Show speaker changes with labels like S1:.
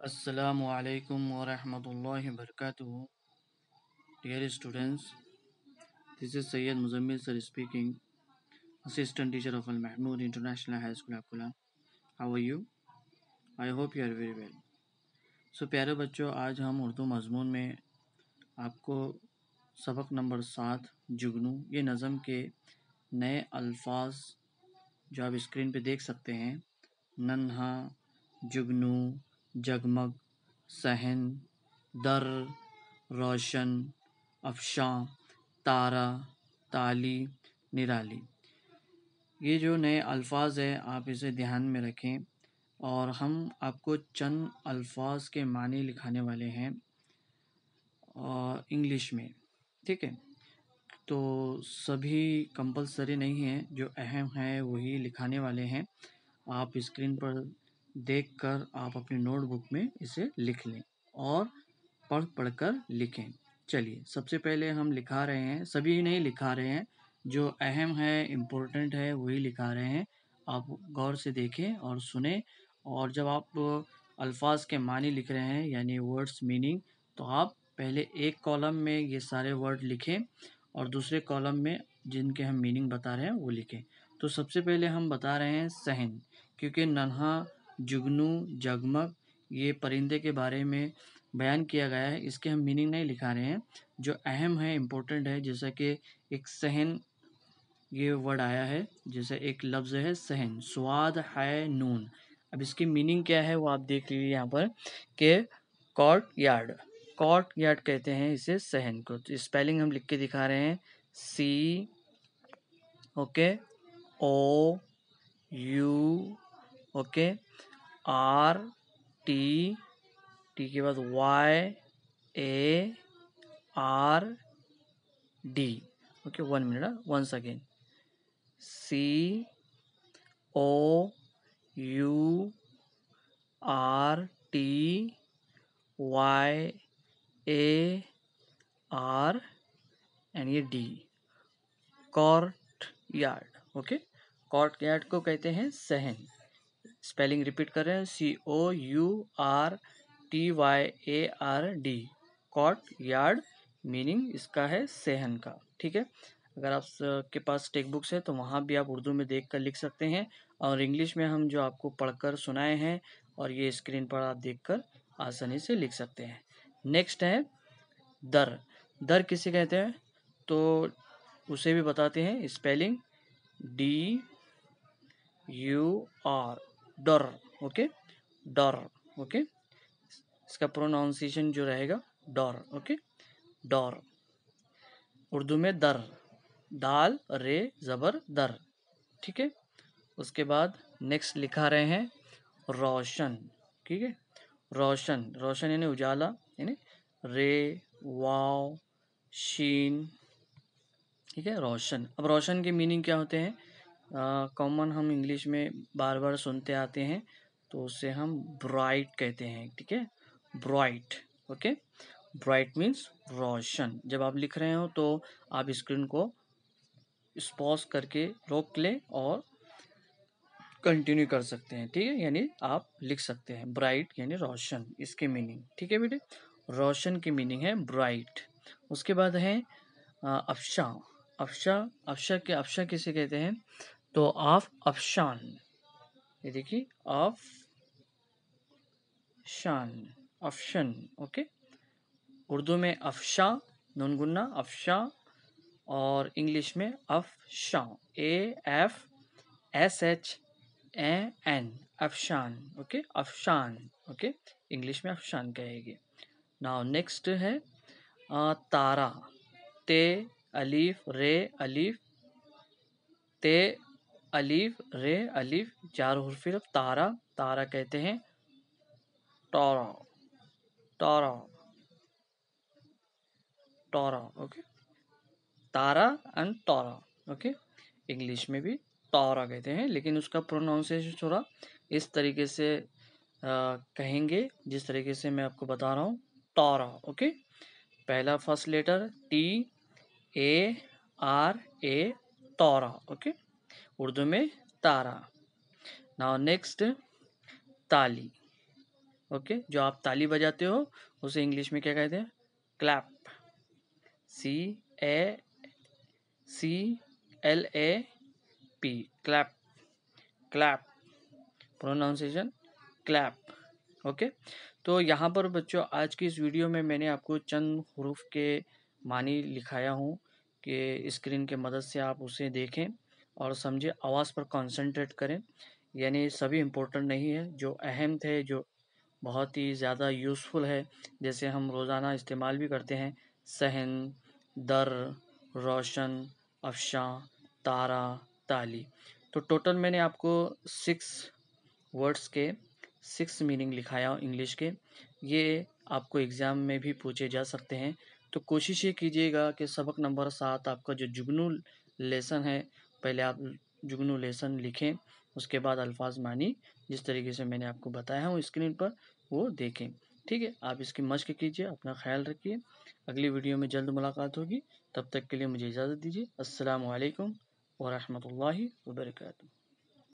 S1: Assalamualaikum warahmatullahi wabarakatuh. Dear students, this is Sayyid Muzammil sir speaking, assistant teacher of Al Mahmood International High School, Akula. How are you? I hope you are very well. So so, प्यारे बच्चों आज हम उर्दू मजमून में आपको सबक number सात जुगनू ये नज़म के नए अल्फाज जो आप स्क्रीन पे देख सकते हैं नन्हा जुगनू जगमग सहन दर रोशन अफशां तारा ताली निराली ये जो नए अल्फाज है आप इसे ध्यान में रखें और हम आपको चंद अल्फाज के मानी लिखाने वाले हैं इंग्लिश में ठीक है तो सभी कंपलसरी नहीं हैं जो अहम हैं वही लिखाने वाले हैं आप स्क्रीन पर देखकर आप अपने नोटबुक में इसे लिख लें और पढ़ पढ़कर लिखें चलिए सबसे पहले हम लिखा रहे हैं सभी नहीं लिखा रहे हैं जो अहम है इम्पोर्टेंट है वही लिखा रहे हैं आप गौर से देखें और सुने और जब आप अल्फाज के मानी लिख रहे हैं यानी वर्ड्स मीनिंग तो आप पहले एक कॉलम में ये सारे वर्ड लिखें और दूसरे कॉलम में जिनके हम मीनिंग बता रहे हैं वो लिखें तो सबसे पहले हम बता रहे हैं सहन क्योंकि नन्हा जुगनू जगमग ये परिंदे के बारे में बयान किया गया है इसके हम मीनिंग नहीं लिखा रहे हैं जो अहम है इम्पोर्टेंट है जैसा कि एक सहन ये वर्ड आया है जैसे एक लफ्ज़ है सहन स्वाद है नून अब इसकी मीनिंग क्या है वो आप देख लीजिए यहाँ पर के कॉर्ट यार्ड कॉर्ट यार्ड कहते हैं इसे सहन को तो स्पेलिंग हम लिख के दिखा रहे हैं C okay O U okay R T T के बाद Y A R D okay one minute one second C O U R T Y A R and ये D courtyard okay courtyard को कहते हैं सहन spelling repeat कर रहे हैं C O U R T Y A R D courtyard meaning इसका है सेहन का ठीक है अगर आप के पास टेक बुक्स है तो वहाँ भी आप उर्दू में देख कर लिख सकते हैं और इंग्लिश में हम जो आपको पढ़कर सुनाए हैं और ये स्क्रीन पर आप देख कर आसानी से लिख सकते हैं नेक्स्ट है दर दर किसे कहते हैं तो उसे भी बताते हैं स्पेलिंग डी यू आर डर ओके डर ओके इसका प्रोनाउंसिएशन जो रहेगा डॉर ओके डॉर उर्दू में दर दाल रे ज़बर दर ठीक है उसके बाद नेक्स्ट लिखा रहे हैं रोशन ठीक है रोशन रोशन यानी उजाला यानी रे वाव शीन ठीक है रोशन अब रोशन के मीनिंग क्या होते हैं कॉमन हम इंग्लिश में बार बार सुनते आते हैं तो उसे हम ब्राइट कहते हैं ठीक है ब्राइट ओके ब्राइट मीन्स रोशन जब आप लिख रहे हो तो आप स्क्रीन को स्पॉज करके रोक ले और कंटिन्यू कर सकते हैं ठीक है यानी आप लिख सकते हैं ब्राइट यानी रोशन इसके मीनिंग ठीक है बेटे रोशन की मीनिंग है ब्राइट उसके बाद है अफशा अफशा अफशा के अफशा किसे कहते हैं तो ऑफ अफशान ये देखिए ऑफ शान अफशन ओके उर्दू में अफशा गुन्ना अफशा और इंग्लिश में अफशा A F S H A N अफशान ओके अफशान ओके इंग्लिश में अफशान कहेगी नाउ नेक्स्ट है आ, तारा ते अलीफ रे अलीफ ते अलीफ रे अलीफ चार हरफिल तारा तारा कहते हैं टोरा टोरा टोरा ओके तारा एंड टोरा ओके इंग्लिश में भी टोरा कहते हैं लेकिन उसका प्रोनाउंसिएशन थोड़ा इस तरीके से आ, कहेंगे जिस तरीके से मैं आपको बता रहा हूँ टोरा ओके पहला first letter T A R A टोरा ओके उर्दू में तारा नाउ नेक्स्ट ताली ओके okay? जो आप ताली बजाते हो उसे इंग्लिश में क्या कहते हैं clap C A C L A P clap clap pronunciation clap okay तो यहाँ पर बच्चों आज की इस वीडियो में मैंने आपको चंद हरूफ के मानी लिखाया हूँ कि स्क्रीन के मदद से आप उसे देखें और समझे आवाज़ पर कंसंट्रेट करें यानी सभी इम्पोर्टेंट नहीं है जो अहम थे जो बहुत ही ज़्यादा यूज़फुल है जैसे हम रोज़ाना इस्तेमाल भी करते हैं सहन दर रोशन अफशा तारा ताली तो टोटल मैंने आपको सिक्स वर्ड्स के सिक्स मीनिंग लिखाया इंग्लिश के ये आपको एग्ज़ाम में भी पूछे जा सकते हैं तो कोशिश ये कीजिएगा कि सबक नंबर सात आपका जो जुगनू लेसन है पहले आप जुगनू लेसन लिखें उसके बाद अल्फाज मानी जिस तरीके से मैंने आपको बताया हूँ स्क्रीन पर वो देखें ठीक है आप इसकी मश्क कीजिए अपना ख्याल रखिए अगली वीडियो में जल्द मुलाकात होगी तब तक के लिए मुझे इजाज़त दीजिए असलकम वरहमल वर्का